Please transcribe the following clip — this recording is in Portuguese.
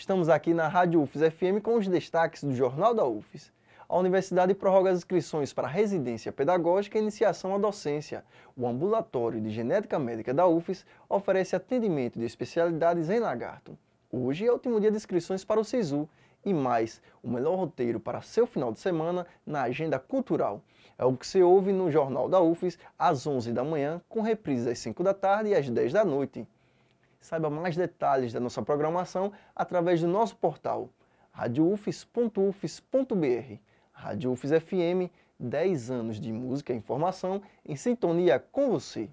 Estamos aqui na Rádio UFES FM com os destaques do Jornal da UFES. A universidade prorroga as inscrições para residência pedagógica e iniciação à docência. O ambulatório de genética médica da UFES oferece atendimento de especialidades em lagarto. Hoje é o último dia de inscrições para o SISU e mais, o melhor roteiro para seu final de semana na agenda cultural. É o que você ouve no Jornal da UFES às 11 da manhã, com reprises às 5 da tarde e às 10 da noite. Saiba mais detalhes da nossa programação através do nosso portal radioufes.ufes.br. Rádio UFES FM, 10 anos de música e informação em sintonia com você.